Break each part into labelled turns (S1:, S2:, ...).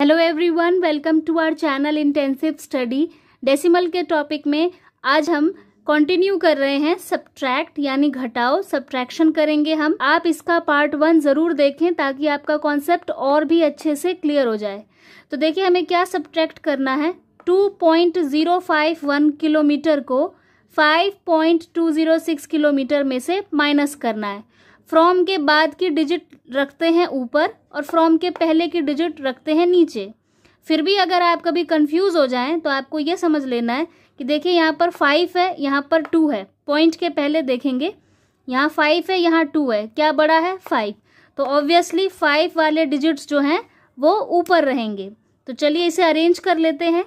S1: hello everyone welcome to our channel intensive study decimal के topic में आज हम कंटिन्यू कर रहे हैं सब्ट्रैक्ट यानी घटाओ सब्ट्रैक्शन करेंगे हम आप इसका पार्ट वन ज़रूर देखें ताकि आपका कॉन्सेप्ट और भी अच्छे से क्लियर हो जाए तो देखिए हमें क्या सब्ट्रैक्ट करना है 2.051 किलोमीटर को 5.206 किलोमीटर में से माइनस करना है फ्रॉम के बाद की डिजिट रखते हैं ऊपर और फ्रॉम के पहले की डिजिट रखते हैं नीचे फिर भी अगर आप कभी कंफ्यूज हो जाएं तो आपको ये समझ लेना है कि देखिए यहाँ पर फाइव है यहाँ पर टू है पॉइंट के पहले देखेंगे यहाँ फाइव है यहाँ टू है क्या बड़ा है फाइव तो ऑब्वियसली फाइव वाले डिजिट्स जो हैं वो ऊपर रहेंगे तो चलिए इसे अरेंज कर लेते हैं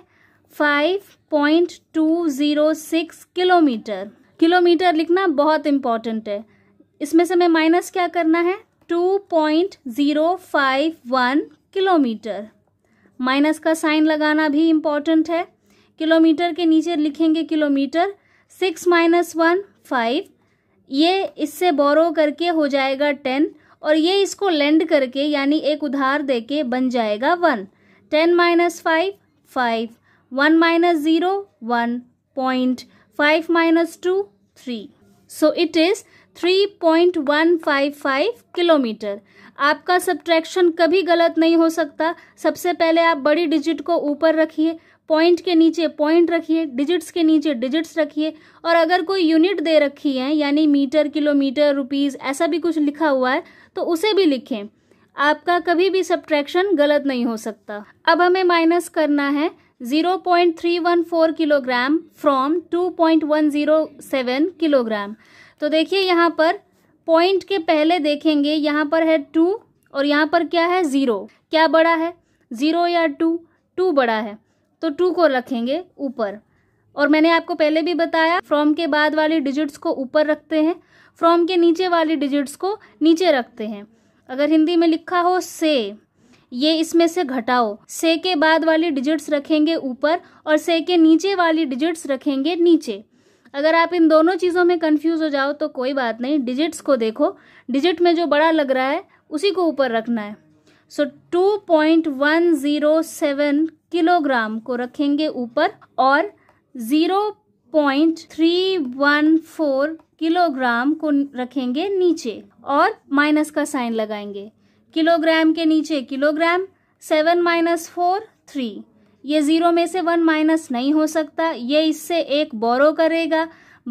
S1: five point two zero six kilometre kilometre लिखना बहुत इम्पॉर्टेंट है इसमें से मैं माइनस क्या करना है two point zero five one kilometre minus का साइन लगाना भी इम्पॉर्टेंट है किलोमीटर के नीचे लिखेंगे kilometre six minus one five ये इससे बोरो करके हो जाएगा टेन और ये इसको लेंड करके यानी एक उधार देके बन जाएगा one ten minus five five one minus zero one point five minus two three so it is 3.155 kilometre आपका सब्ट्रैक्शन कभी गलत नहीं हो सकता सबसे पहले आप बड़ी डिजिट को ऊपर रखिए पॉइंट के नीचे पॉइंट रखिए डिजिट्स के नीचे डिजिट्स रखिए और अगर कोई यूनिट दे रखी है यानी मीटर किलोमीटर रुपीज़ ऐसा भी कुछ लिखा हुआ है तो उसे भी लिखें आपका कभी भी सब्ट्रैक्शन गलत नहीं हो सकता अब हमें माइनस करना है 0.314 किलोग्राम फ्रॉम 2.107 किलोग्राम तो देखिए यहाँ पर पॉइंट के पहले देखेंगे यहाँ पर है टू और यहाँ पर क्या है ज़ीरो क्या बड़ा है ज़ीरो या टू टू बड़ा है तो टू को रखेंगे ऊपर और मैंने आपको पहले भी बताया फ्रॉम के बाद वाली डिजिट्स को ऊपर रखते हैं फ्रॉम के नीचे वाली डिजिट्स को नीचे रखते हैं अगर हिंदी में लिखा हो से ये इसमें से घटाओ से के बाद वाली डिजिट्स रखेंगे ऊपर और से के नीचे वाली डिजिट्स रखेंगे नीचे अगर आप इन दोनों चीज़ों में कंफ्यूज हो जाओ तो कोई बात नहीं डिजिट्स को देखो डिजिट में जो बड़ा लग रहा है उसी को ऊपर रखना है so two point one zero seven kilogram को रखेंगे ऊपर और zero point three one four kilogram को रखेंगे नीचे और माइनस का साइन लगाएंगे किलोग्राम के नीचे kilogram seven minus four three ये ज़ीरो में से वन माइनस नहीं हो सकता ये इससे एक बोरो करेगा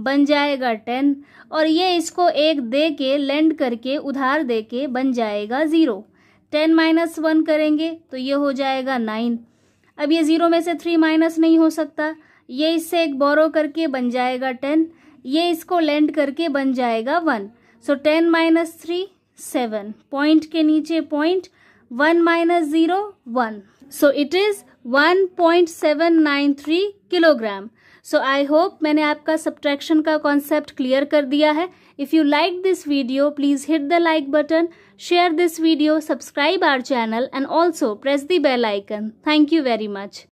S1: बन जाएगा टेन और ये इसको एक दे के लेंड करके उधार दे के बन जाएगा ज़ीरो टेन माइनस वन करेंगे तो ये हो जाएगा नाइन अब ये ज़ीरो में से थ्री माइनस नहीं हो सकता ये इससे एक बोरो करके बन जाएगा टेन ये इसको लेंड करके बन जाएगा one so ten minus three seven point के नीचे point one minus zero one so it is one point seven nine three kilogram so I hope मैंने आपका सब्ट्रैक्शन का कॉन्सेप्ट क्लियर कर दिया है if you like this video please hit the like button share this video subscribe our channel and also press the bell icon thank you very much